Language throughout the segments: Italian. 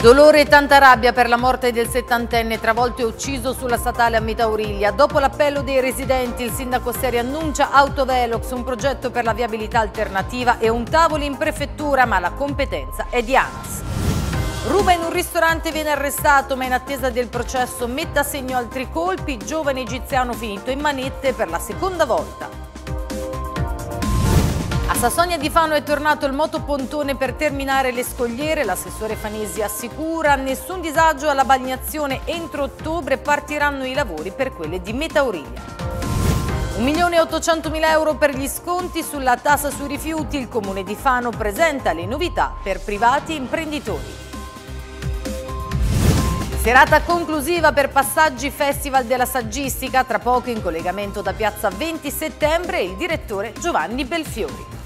Dolore e tanta rabbia per la morte del settantenne travolto e ucciso sulla statale a metà Mitauriglia. Dopo l'appello dei residenti, il sindaco Seri annuncia Autovelox, un progetto per la viabilità alternativa e un tavolo in prefettura, ma la competenza è di ANAS. Ruba in un ristorante viene arrestato, ma in attesa del processo mette a segno altri colpi, giovane egiziano finito in manette per la seconda volta. Sassonia di Fano è tornato il motopontone per terminare le scogliere, l'assessore Fanesi assicura nessun disagio alla bagnazione, entro ottobre partiranno i lavori per quelle di Metauriglia. 1.800.000 euro per gli sconti sulla tassa sui rifiuti, il comune di Fano presenta le novità per privati imprenditori. Serata conclusiva per Passaggi Festival della Saggistica, tra poco in collegamento da Piazza 20 Settembre il direttore Giovanni Belfiori.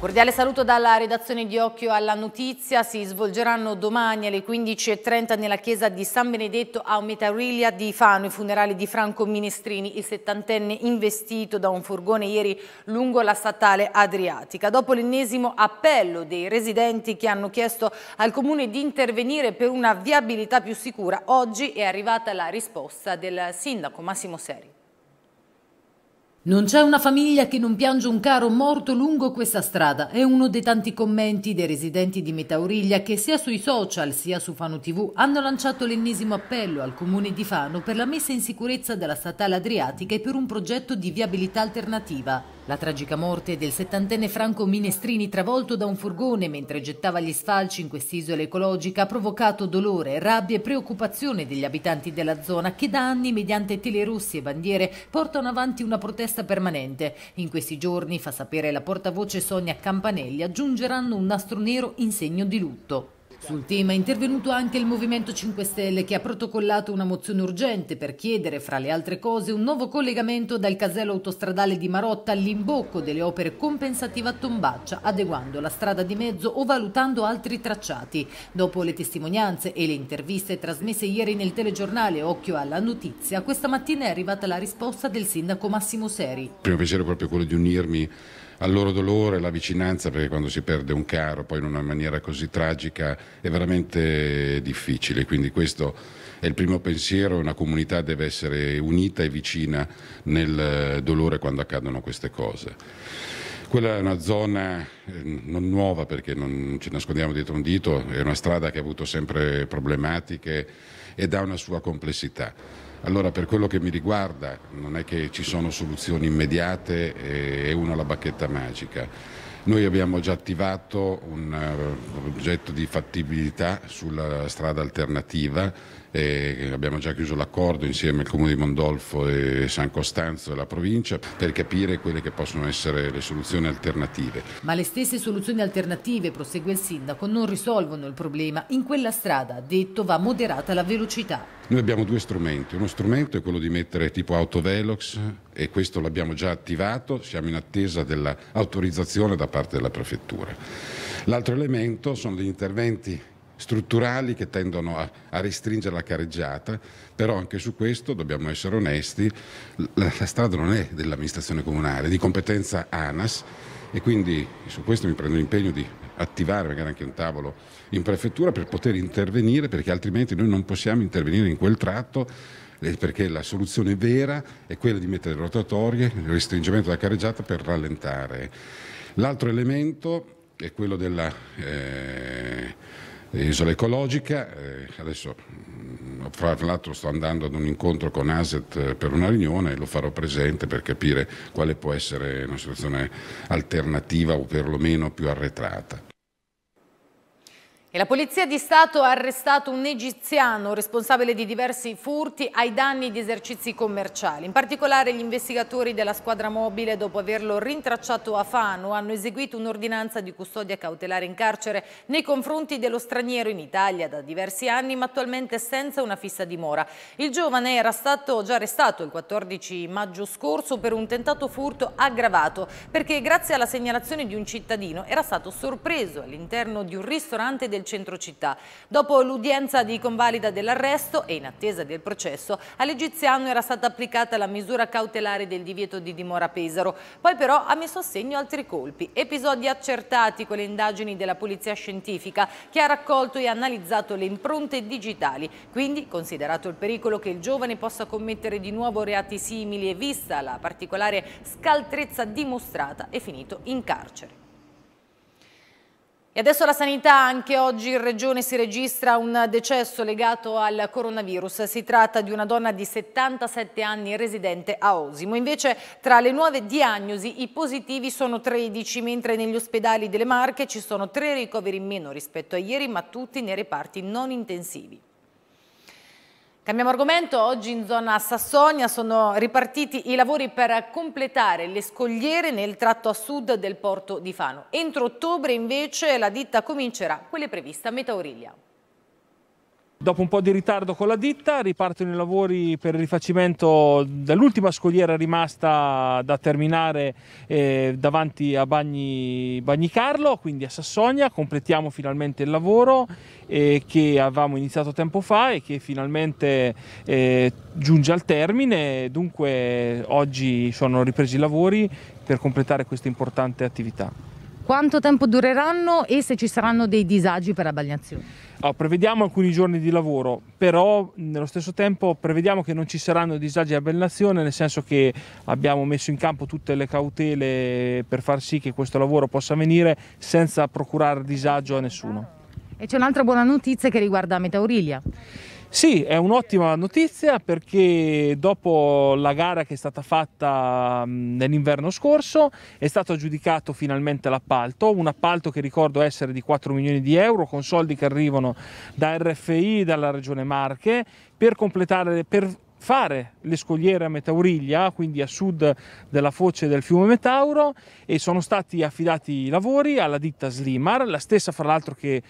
Un cordiale saluto dalla redazione di Occhio alla Notizia. Si svolgeranno domani alle 15.30 nella chiesa di San Benedetto a Metariglia di Fano i funerali di Franco Minestrini, il settantenne investito da un furgone ieri lungo la statale Adriatica. Dopo l'ennesimo appello dei residenti che hanno chiesto al comune di intervenire per una viabilità più sicura, oggi è arrivata la risposta del sindaco Massimo Seri. Non c'è una famiglia che non piange un caro morto lungo questa strada, è uno dei tanti commenti dei residenti di Metauriglia che sia sui social sia su Fano TV hanno lanciato l'ennesimo appello al comune di Fano per la messa in sicurezza della statale adriatica e per un progetto di viabilità alternativa. La tragica morte del settantenne Franco Minestrini travolto da un furgone mentre gettava gli sfalci in quest'isola ecologica ha provocato dolore, rabbia e preoccupazione degli abitanti della zona che da anni mediante telerossi e bandiere portano avanti una protesta richiesta permanente. In questi giorni, fa sapere la portavoce Sonia Campanelli, aggiungeranno un nastro nero in segno di lutto. Sul tema è intervenuto anche il Movimento 5 Stelle che ha protocollato una mozione urgente per chiedere, fra le altre cose, un nuovo collegamento dal casello autostradale di Marotta all'imbocco delle opere compensative a Tombaccia, adeguando la strada di mezzo o valutando altri tracciati. Dopo le testimonianze e le interviste trasmesse ieri nel telegiornale Occhio alla Notizia, questa mattina è arrivata la risposta del sindaco Massimo Seri. Il primo piacere è proprio quello di unirmi al loro dolore, la vicinanza, perché quando si perde un caro poi in una maniera così tragica è veramente difficile. Quindi questo è il primo pensiero, una comunità deve essere unita e vicina nel dolore quando accadono queste cose. Quella è una zona eh, non nuova perché non ci nascondiamo dietro un dito, è una strada che ha avuto sempre problematiche e ha una sua complessità. Allora per quello che mi riguarda non è che ci sono soluzioni immediate e una la bacchetta magica. Noi abbiamo già attivato un progetto eh, di fattibilità sulla strada alternativa eh, abbiamo già chiuso l'accordo insieme al Comune di Mondolfo e San Costanzo e la provincia per capire quelle che possono essere le soluzioni alternative. Ma le stesse soluzioni alternative, prosegue il sindaco, non risolvono il problema. In quella strada, ha detto, va moderata la velocità. Noi abbiamo due strumenti, uno strumento è quello di mettere tipo autovelox e questo l'abbiamo già attivato, siamo in attesa dell'autorizzazione da parte della prefettura. L'altro elemento sono gli interventi strutturali che tendono a, a, restringere la carreggiata, però anche su questo dobbiamo essere onesti, la, la strada non è dell'amministrazione comunale, è di competenza ANAS e quindi su questo mi prendo l'impegno di attivare magari anche un tavolo in prefettura per poter intervenire perché altrimenti noi non possiamo intervenire in quel tratto eh, perché la soluzione vera è quella di mettere rotatorie, il restringimento della carreggiata per rallentare. L'altro elemento è quello della... Eh, Isola Ecologica, eh, adesso mm, fra l'altro sto andando ad un incontro con ASET eh, per una riunione e lo farò presente per capire quale può essere una situazione alternativa o perlomeno più arretrata la Polizia di Stato ha arrestato un egiziano responsabile di diversi furti ai danni di esercizi commerciali. In particolare gli investigatori della squadra mobile, dopo averlo rintracciato a Fano, hanno eseguito un'ordinanza di custodia cautelare in carcere nei confronti dello straniero in Italia da diversi anni, ma attualmente senza una fissa dimora. Il giovane era stato già arrestato il 14 maggio scorso per un tentato furto aggravato, perché grazie alla segnalazione di un cittadino era stato sorpreso all'interno di un ristorante del centro città. Dopo l'udienza di convalida dell'arresto e in attesa del processo, all'egiziano era stata applicata la misura cautelare del divieto di dimora Pesaro. Poi però ha messo a segno altri colpi. Episodi accertati con le indagini della polizia scientifica che ha raccolto e analizzato le impronte digitali. Quindi, considerato il pericolo che il giovane possa commettere di nuovo reati simili e vista la particolare scaltrezza dimostrata, è finito in carcere. E adesso la sanità, anche oggi in regione si registra un decesso legato al coronavirus. Si tratta di una donna di 77 anni residente a Osimo. Invece tra le nuove diagnosi i positivi sono 13, mentre negli ospedali delle Marche ci sono tre ricoveri in meno rispetto a ieri, ma tutti nei reparti non intensivi. Cambiamo argomento, oggi in zona Sassonia sono ripartiti i lavori per completare le scogliere nel tratto a sud del porto di Fano. Entro ottobre invece la ditta comincerà quelle previste a Metauriglia. Dopo un po' di ritardo con la ditta ripartono i lavori per il rifacimento dell'ultima scogliera rimasta da terminare eh, davanti a Bagni, Bagni, Carlo, quindi a Sassonia. Completiamo finalmente il lavoro eh, che avevamo iniziato tempo fa e che finalmente eh, giunge al termine. Dunque oggi sono ripresi i lavori per completare questa importante attività. Quanto tempo dureranno e se ci saranno dei disagi per la balneazione? Allora, ah, prevediamo alcuni giorni di lavoro, però nello stesso tempo prevediamo che non ci saranno disagi a balneazione, nel senso che abbiamo messo in campo tutte le cautele per far sì che questo lavoro possa avvenire senza procurare disagio a nessuno. E c'è un'altra buona notizia che riguarda Metaurilia. Sì, è un'ottima notizia perché dopo la gara che è stata fatta nell'inverno scorso è stato aggiudicato finalmente l'appalto, un appalto che ricordo essere di 4 milioni di euro con soldi che arrivano da RFI, dalla Regione Marche, per completare... Per fare le scogliere a Metauriglia, quindi a sud della foce del fiume Metauro e sono stati affidati i lavori alla ditta Slimar, la stessa fra l'altro che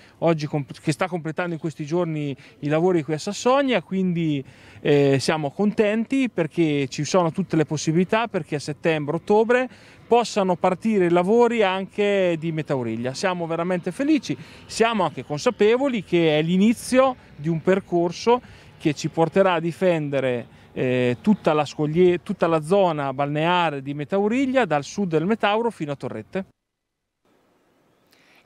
che sta completando in questi giorni i lavori qui a Sassonia, quindi eh, siamo contenti perché ci sono tutte le possibilità perché a settembre-ottobre possano partire i lavori anche di Metauriglia. Siamo veramente felici, siamo anche consapevoli che è l'inizio di un percorso che ci porterà a difendere eh, tutta, la tutta la zona balneare di Metauriglia, dal sud del Metauro fino a Torrette.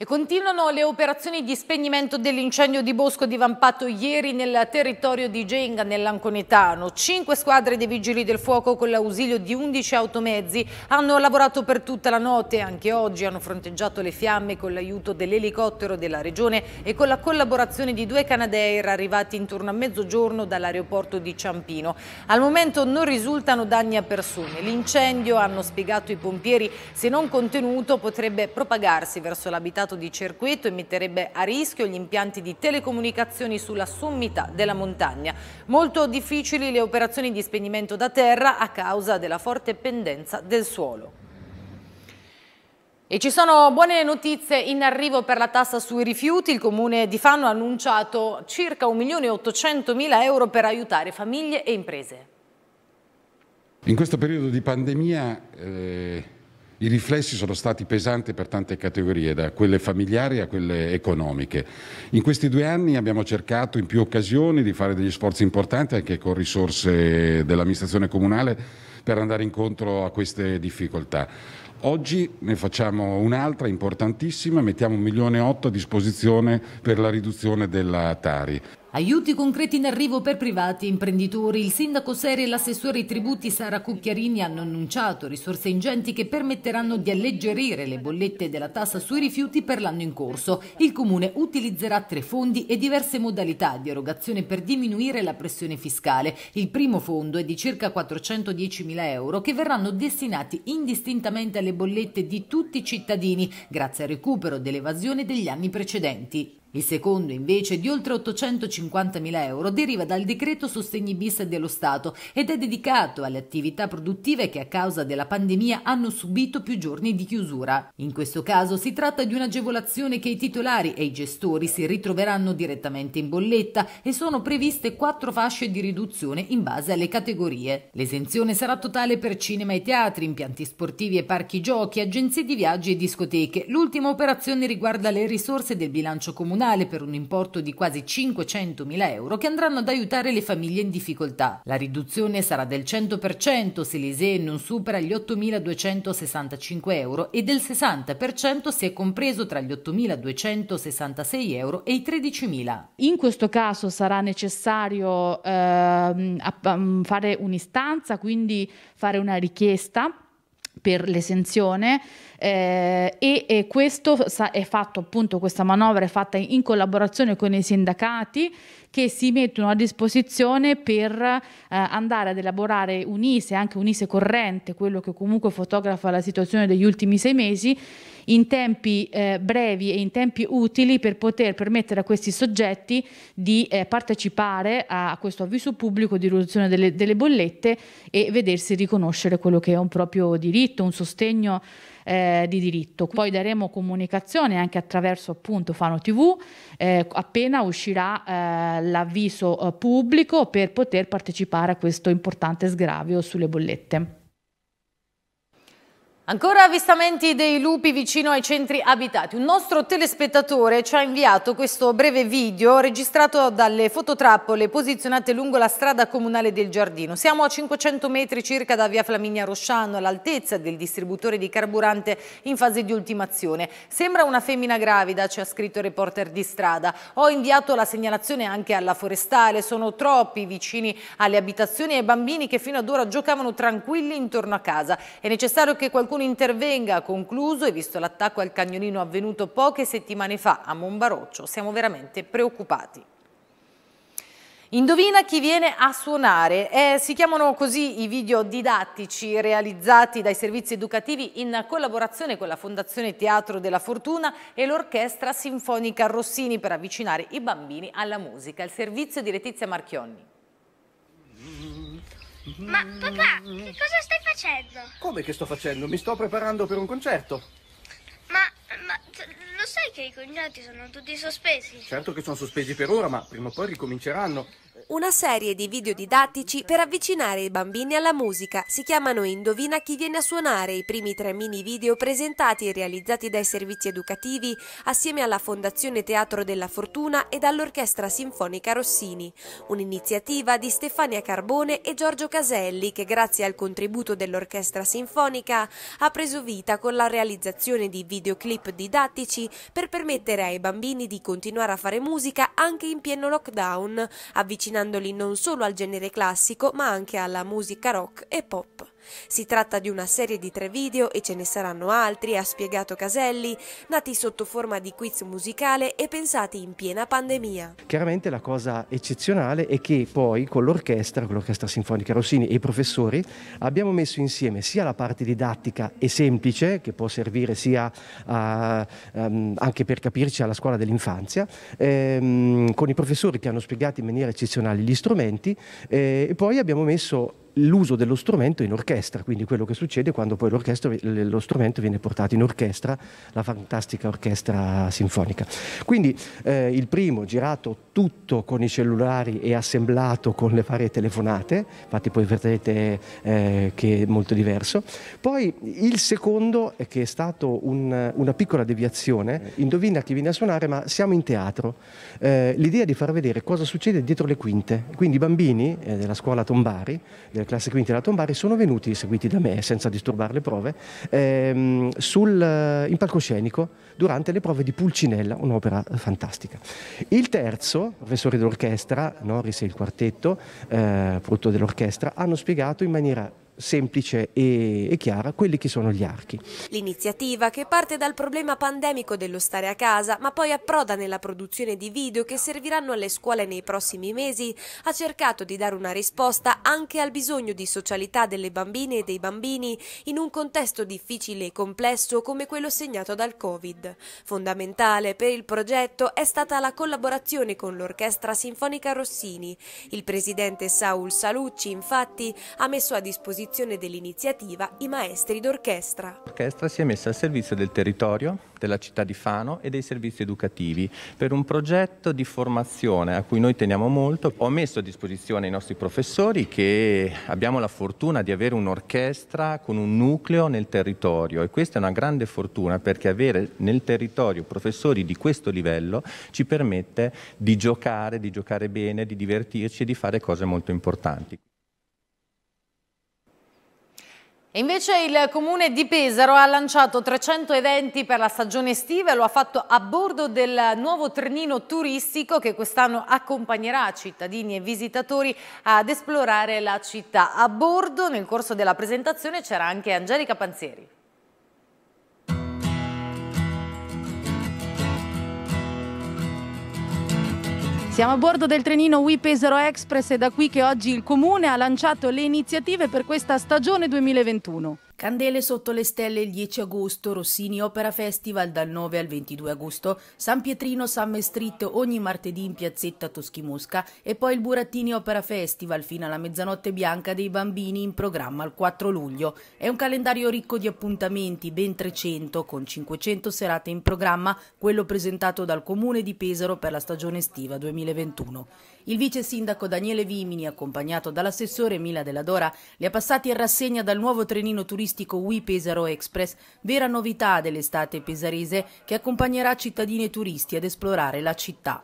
E continuano le operazioni di spegnimento dell'incendio di bosco divampato ieri nel territorio di Genga, nell'Anconetano. Cinque squadre dei vigili del fuoco con l'ausilio di 11 automezzi hanno lavorato per tutta la notte. Anche oggi hanno fronteggiato le fiamme con l'aiuto dell'elicottero della regione e con la collaborazione di due Canadair arrivati intorno a mezzogiorno dall'aeroporto di Ciampino. Al momento non risultano danni a persone. L'incendio, hanno spiegato i pompieri, se non contenuto potrebbe propagarsi verso l'abitato stato di circuito e metterebbe a rischio gli impianti di telecomunicazioni sulla sommità della montagna. Molto difficili le operazioni di spegnimento da terra a causa della forte pendenza del suolo. E ci sono buone notizie in arrivo per la tassa sui rifiuti. Il comune di Fano ha annunciato circa 1.800.000 euro per aiutare famiglie e imprese. In questo periodo di pandemia eh, i riflessi sono stati pesanti per tante categorie, da quelle familiari a quelle economiche. In questi due anni abbiamo cercato in più occasioni di fare degli sforzi importanti anche con risorse dell'amministrazione comunale per andare incontro a queste difficoltà. Oggi ne facciamo un'altra importantissima, mettiamo 1 milione e 8 a disposizione per la riduzione della Tari. Aiuti concreti in arrivo per privati e imprenditori. Il sindaco Seri e l'assessore ai tributi Sara Cucchiarini hanno annunciato risorse ingenti che permetteranno di alleggerire le bollette della tassa sui rifiuti per l'anno in corso. Il comune utilizzerà tre fondi e diverse modalità di erogazione per diminuire la pressione fiscale. Il primo fondo è di circa 410 mila euro che verranno destinati indistintamente alle bollette di tutti i cittadini grazie al recupero dell'evasione degli anni precedenti. Il secondo, invece, di oltre 850.000 euro, deriva dal decreto sostegni bis dello Stato ed è dedicato alle attività produttive che a causa della pandemia hanno subito più giorni di chiusura. In questo caso si tratta di un'agevolazione che i titolari e i gestori si ritroveranno direttamente in bolletta e sono previste quattro fasce di riduzione in base alle categorie. L'esenzione sarà totale per cinema e teatri, impianti sportivi e parchi giochi, agenzie di viaggi e discoteche. L'ultima operazione riguarda le risorse del bilancio comunale nazionale per un importo di quasi 500.000 euro che andranno ad aiutare le famiglie in difficoltà. La riduzione sarà del 100% se l'ISEE non supera gli 8.265 euro e del 60% se è compreso tra gli 8.266 euro e i 13.000. In questo caso sarà necessario eh, fare un'istanza, quindi fare una richiesta per l'esenzione eh, e, e, questo è fatto appunto, questa manovra è fatta in collaborazione con i sindacati che si mettono a disposizione per eh, andare ad elaborare un ISE, anche un ISE corrente, quello che comunque fotografa la situazione degli ultimi sei mesi, in tempi eh, brevi e in tempi utili per poter permettere a questi soggetti di eh, partecipare a questo avviso pubblico di riduzione delle, delle bollette e vedersi riconoscere quello che è un proprio diritto, un sostegno eh, di diritto. Poi daremo comunicazione anche attraverso appunto Fano TV eh, appena uscirà eh, l'avviso eh, pubblico per poter partecipare a questo importante sgravio sulle bollette. Ancora avvistamenti dei lupi vicino ai centri abitati. Un nostro telespettatore ci ha inviato questo breve video registrato dalle fototrappole posizionate lungo la strada comunale del Giardino. Siamo a 500 metri circa da via Flaminia Rosciano, all'altezza del distributore di carburante in fase di ultimazione. Sembra una femmina gravida, ci ha scritto il reporter di strada. Ho inviato la segnalazione anche alla forestale. Sono troppi vicini alle abitazioni e bambini che fino ad ora giocavano tranquilli intorno a casa. È necessario che qualcuno qualcuno intervenga, ha concluso e visto l'attacco al cagnolino avvenuto poche settimane fa a Monbaroccio siamo veramente preoccupati. Indovina chi viene a suonare. Eh, si chiamano così i video didattici realizzati dai servizi educativi in collaborazione con la Fondazione Teatro della Fortuna e l'Orchestra Sinfonica Rossini per avvicinare i bambini alla musica. Il servizio di Letizia Marchionni. Ma papà, che cosa stai facendo? Come che sto facendo? Mi sto preparando per un concerto. Ma, ma lo sai che i concerti sono tutti sospesi? Certo che sono sospesi per ora, ma prima o poi ricominceranno una serie di video didattici per avvicinare i bambini alla musica. Si chiamano Indovina chi viene a suonare, i primi tre mini video presentati e realizzati dai servizi educativi assieme alla Fondazione Teatro della Fortuna e dall'Orchestra Sinfonica Rossini. Un'iniziativa di Stefania Carbone e Giorgio Caselli che grazie al contributo dell'Orchestra Sinfonica ha preso vita con la realizzazione di videoclip didattici per permettere ai bambini di continuare a fare musica anche in pieno lockdown, avvicinando avvicinandoli non solo al genere classico ma anche alla musica rock e pop. Si tratta di una serie di tre video e ce ne saranno altri, ha spiegato Caselli, nati sotto forma di quiz musicale e pensati in piena pandemia. Chiaramente la cosa eccezionale è che poi con l'orchestra, con l'orchestra sinfonica Rossini e i professori abbiamo messo insieme sia la parte didattica e semplice che può servire sia a, um, anche per capirci alla scuola dell'infanzia, ehm, con i professori che hanno spiegato in maniera eccezionale gli strumenti eh, e poi abbiamo messo l'uso dello strumento in orchestra, quindi quello che succede quando poi lo strumento viene portato in orchestra, la fantastica orchestra sinfonica. Quindi eh, il primo girato tutto con i cellulari e assemblato con le varie telefonate, infatti poi vedrete eh, che è molto diverso. Poi il secondo, che è stato un, una piccola deviazione, indovina chi viene a suonare, ma siamo in teatro. Eh, l'idea di far vedere cosa succede dietro le quinte, quindi i bambini eh, della scuola Tombari, della della eh, classe quinta della Tombari sono venuti, seguiti da me senza disturbare le prove, ehm, sul, eh, in palcoscenico durante le prove di Pulcinella, un'opera fantastica. Il terzo, professore d'orchestra, Norris e il quartetto, eh, frutto dell'orchestra, hanno spiegato in maniera semplice e, e, chiara quelli che sono gli archi. L'iniziativa che parte dal problema pandemico dello stare a casa ma poi approda nella produzione di video che serviranno alle scuole nei prossimi mesi ha cercato di dare una risposta anche al bisogno di socialità delle bambine e dei bambini in un contesto difficile e complesso come quello segnato dal Covid. Fondamentale per il progetto è stata la collaborazione con l'Orchestra Sinfonica Rossini. Il presidente Saul Salucci infatti ha messo a disposizione disposizione dell'iniziativa i maestri d'orchestra. L'orchestra si è messa al servizio del territorio, della città di Fano e dei servizi educativi per un progetto di formazione a cui noi teniamo molto. Ho messo a disposizione i nostri professori che abbiamo la fortuna di avere un'orchestra con un nucleo nel territorio e questa è una grande fortuna perché avere nel territorio professori di questo livello ci permette di giocare, di giocare bene, di divertirci e di fare cose molto importanti. E invece il comune di Pesaro ha lanciato 300 eventi per la stagione estiva e lo ha fatto a bordo del nuovo trenino turistico che quest'anno accompagnerà cittadini e visitatori ad esplorare la città. A bordo nel corso della presentazione c'era anche Angelica Panzeri. Siamo a bordo del trenino We Pesaro Express e da qui che oggi il comune ha lanciato le iniziative per questa stagione 2021. Candele sotto le stelle il 10 agosto, Rossini Opera Festival dal 9 al 22 agosto, San Pietrino Summer Street ogni martedì in piazzetta Toschimosca e poi il Burattini Opera Festival fino alla mezzanotte bianca dei bambini in programma il 4 luglio. È un calendario ricco di appuntamenti, ben 300 con 500 serate in programma, quello presentato dal Comune di Pesaro per la stagione estiva 2021. Il vice sindaco Daniele Vimini, accompagnato dall'assessore Mila Della Dora, li ha passati in rassegna dal nuovo trenino turistico turistico Ui Pesaro Express, vera novità dell'estate pesarese che accompagnerà cittadini e turisti ad esplorare la città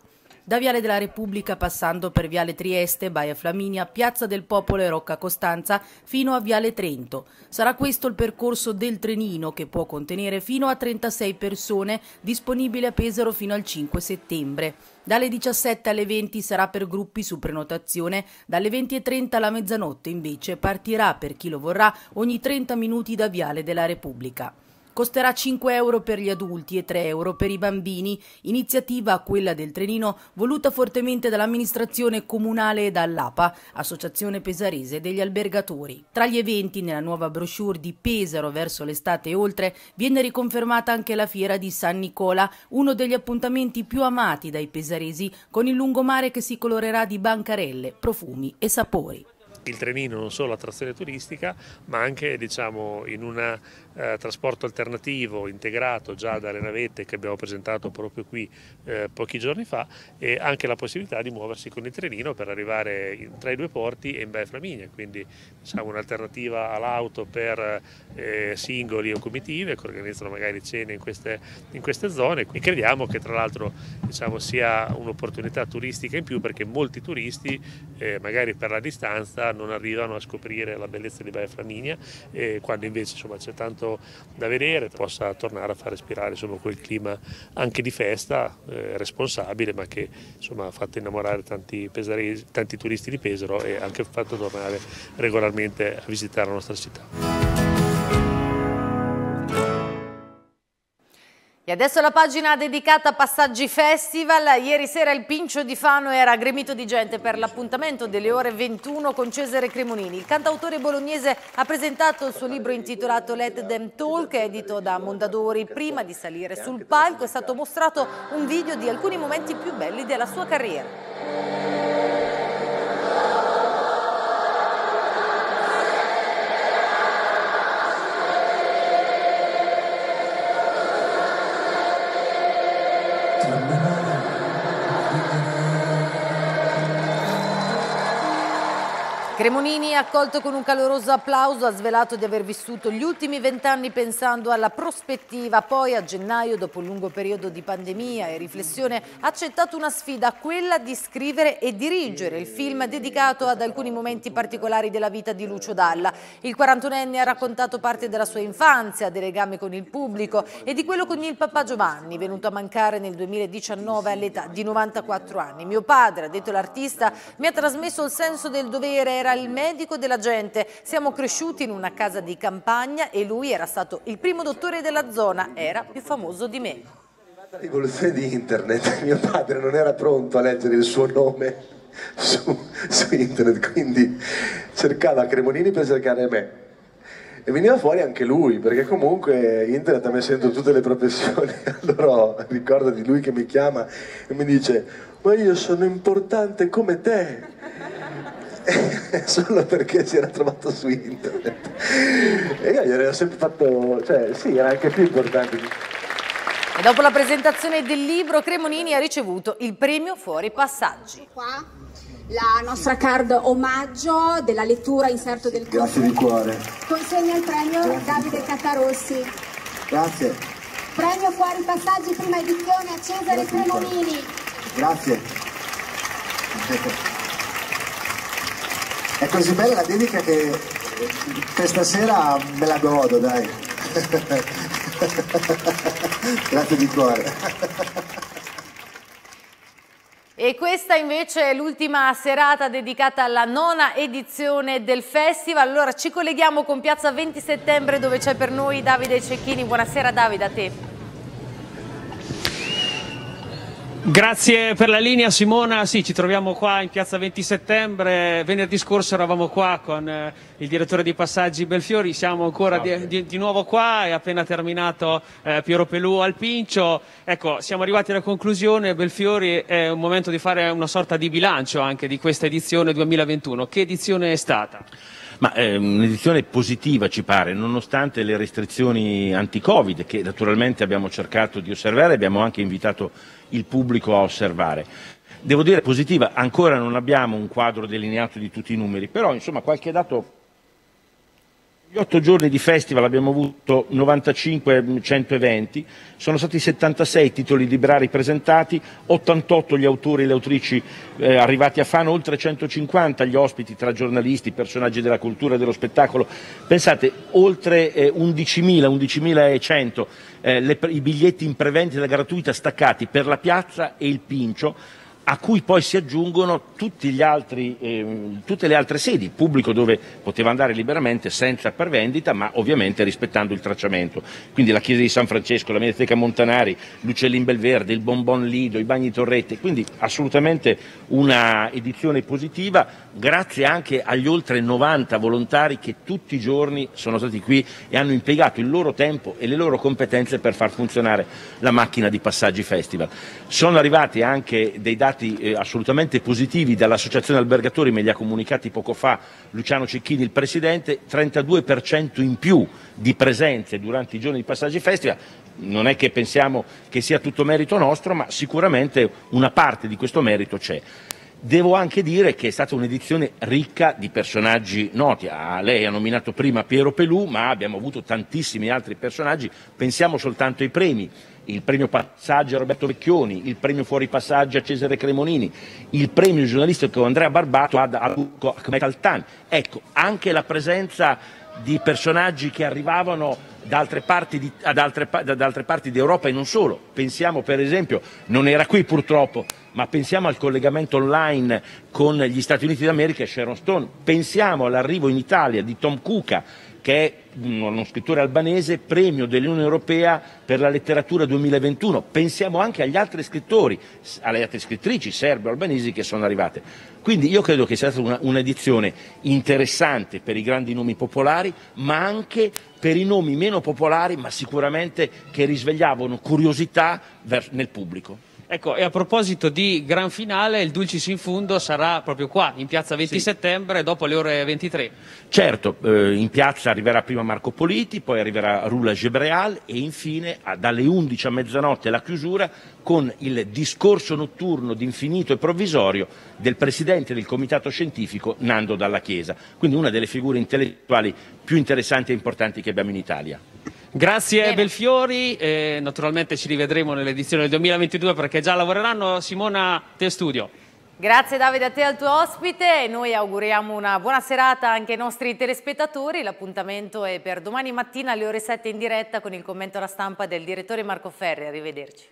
da Viale della Repubblica passando per Viale Trieste, Baia Flaminia, Piazza del Popolo e Rocca Costanza fino a Viale Trento. Sarà questo il percorso del trenino che può contenere fino a 36 persone, disponibile a Pesaro fino al 5 settembre. Dalle 17 alle 20 sarà per gruppi su prenotazione, dalle 20.30 alla mezzanotte invece partirà per chi lo vorrà ogni 30 minuti da Viale della Repubblica costerà 5 euro per gli adulti e 3 euro per i bambini, iniziativa quella del trenino voluta fortemente dall'amministrazione comunale e dall'APA, Associazione Pesarese degli Albergatori. Tra gli eventi nella nuova brochure di Pesaro verso l'estate e oltre viene riconfermata anche la fiera di San Nicola, uno degli appuntamenti più amati dai pesaresi, con il lungomare che si colorerà di bancarelle, profumi e sapori il trenino non solo attrazione turistica ma anche diciamo, in un eh, trasporto alternativo integrato già dalle navette che abbiamo presentato proprio qui eh, pochi giorni fa e anche la possibilità di muoversi con il trenino per arrivare in, tra i due porti e in Baia Flaminia, quindi diciamo, un'alternativa all'auto per eh, singoli o comitive che organizzano magari cene in queste, in queste zone e crediamo che tra l'altro diciamo, sia un'opportunità turistica in più perché molti turisti eh, magari per la distanza non arrivano a scoprire la bellezza di Baia Flaminia, e quando invece c'è tanto da vedere possa tornare a far respirare insomma, quel clima anche di festa eh, responsabile ma che insomma, ha fatto innamorare tanti, pesaresi, tanti turisti di Pesaro e anche fatto tornare regolarmente a visitare la nostra città. E adesso la pagina dedicata a Passaggi Festival. Ieri sera il Pincio di Fano era gremito di gente per l'appuntamento delle ore 21 con Cesare Cremonini. Il cantautore bolognese ha presentato il suo libro intitolato Let Them Talk, edito da Mondadori. Prima di salire sul palco è stato mostrato un video di alcuni momenti più belli della sua carriera. Cremonini, accolto con un caloroso applauso, ha svelato di aver vissuto gli ultimi vent'anni pensando alla prospettiva. Poi a gennaio, dopo un lungo periodo di pandemia e riflessione, ha accettato una sfida, quella di scrivere e dirigere il film dedicato ad alcuni momenti particolari della vita di Lucio Dalla. Il 41enne ha raccontato parte della sua infanzia, del legame con il pubblico e di quello con il papà Giovanni, venuto a mancare nel 2019 all'età di 94 anni. Mio padre, ha detto l'artista, mi ha trasmesso il senso del dovere, era dal medico della gente. Siamo cresciuti in una casa di campagna e lui era stato il primo dottore della zona, era più famoso di me. La rivoluzione di internet, mio padre non era pronto a leggere il suo nome su, su internet, quindi cercava Cremonini per cercare me e veniva fuori anche lui, perché comunque internet ha messo dentro tutte le professioni. Allora ricordo di lui che mi chiama e mi dice: Ma io sono importante come te. solo perché si era trovato su internet. E io gli avevo sempre fatto, cioè sì, era anche più importante. E dopo la presentazione del libro, Cremonini ha ricevuto il premio Fuori Passaggi. Ecco qua la nostra card omaggio della lettura inserto del corso. di cuore. Consegna il premio Grazie Davide Cattarossi. Grazie. Premio Fuori Passaggi, prima edizione a Cesare Grazie Cremonini. Grazie. È così bella la dedica che questa sera me la godo, dai. Grazie di cuore. E questa invece è l'ultima serata dedicata alla nona edizione del festival. Allora ci colleghiamo con Piazza 20 Settembre dove c'è per noi Davide Cecchini. Buonasera Davide a te. Grazie per la linea Simona, sì ci troviamo qua in piazza 20 settembre, venerdì scorso eravamo qua con eh, il direttore di Passaggi Belfiori, siamo ancora di, di, di nuovo qua, è appena terminato eh, Piero Pelù al Pincio, ecco siamo arrivati alla conclusione, Belfiori è un momento di fare una sorta di bilancio anche di questa edizione 2021, che edizione è stata? Ma è ehm, un'edizione positiva ci pare, nonostante le restrizioni anti-Covid che naturalmente abbiamo cercato di osservare, abbiamo anche invitato il pubblico a osservare. Devo dire positiva, ancora non abbiamo un quadro delineato di tutti i numeri, però insomma qualche dato gli otto giorni di festival abbiamo avuto 95-100 mm, eventi, sono stati 76 titoli librari presentati, 88 gli autori e le autrici eh, arrivati a Fano, oltre 150 gli ospiti tra giornalisti, personaggi della cultura e dello spettacolo. Pensate, oltre eh, 11.000, 11.100 eh, le, i biglietti in prevendita gratuita staccati per la piazza e il Pincio a cui poi si aggiungono altri, eh, tutte le altre sedi, pubblico dove poteva andare liberamente senza per vendita, ma ovviamente rispettando il tracciamento. Quindi la chiesa di San Francesco, la Mediateca Montanari, l'Uccellin Belverde, il Bonbon Lido, i Bagni Torrette, quindi assolutamente una edizione positiva, grazie anche agli oltre 90 volontari che tutti i giorni sono stati qui e hanno impiegato il loro tempo e le loro competenze per far funzionare la macchina di passaggi festival. Sono arrivati anche dei dati dati eh, assolutamente positivi dall'Associazione Albergatori, me li ha comunicati poco fa Luciano Cecchini, il Presidente, 32% in più di presenze durante i giorni di passaggi festival, non è che pensiamo che sia tutto merito nostro, ma sicuramente una parte di questo merito c'è. Devo anche dire che è stata un'edizione ricca di personaggi noti. A lei ha nominato prima Piero Pelù, ma abbiamo avuto tantissimi altri personaggi. Pensiamo soltanto ai premi. Il premio Passaggio a Roberto Vecchioni, il premio Fuori Passaggio a Cesare Cremonini, il premio giornalistico Andrea Barbato ad Aluco Ahmed Altan. Ecco, anche la presenza di personaggi che arrivavano da altre, parti di, ad altre, ad altre parti d'Europa e non solo. Pensiamo per esempio, non era qui purtroppo, ma pensiamo al collegamento online con gli Stati Uniti d'America e Sharon Stone, pensiamo all'arrivo in Italia di Tom Cuca che è uno scrittore albanese, premio dell'Unione Europea per la letteratura 2021. Pensiamo anche agli altri scrittori, alle altre scrittrici serbe o albanesi che sono arrivate. Quindi io credo che sia stata una, un'edizione interessante per i grandi nomi popolari, ma anche per i nomi meno popolari, ma sicuramente che risvegliavano curiosità nel pubblico. Ecco, e a proposito di gran finale, il Dulcis in Fundo sarà proprio qua, in piazza 20 sì. settembre, dopo le ore 23. Certo, eh, in piazza arriverà prima Marco Politi, poi arriverà Rula Gebreal e infine a, dalle 11 a mezzanotte la chiusura con il discorso notturno d'infinito e provvisorio del presidente del comitato scientifico Nando Dalla Chiesa, quindi una delle figure intellettuali più interessanti e importanti che abbiamo in Italia. Grazie Bene. Belfiori, e naturalmente ci rivedremo nell'edizione del 2022 perché già lavoreranno Simona Te Studio. Grazie Davide a te e al tuo ospite, noi auguriamo una buona serata anche ai nostri telespettatori, l'appuntamento è per domani mattina alle ore 7 in diretta con il commento alla stampa del direttore Marco Ferri, arrivederci.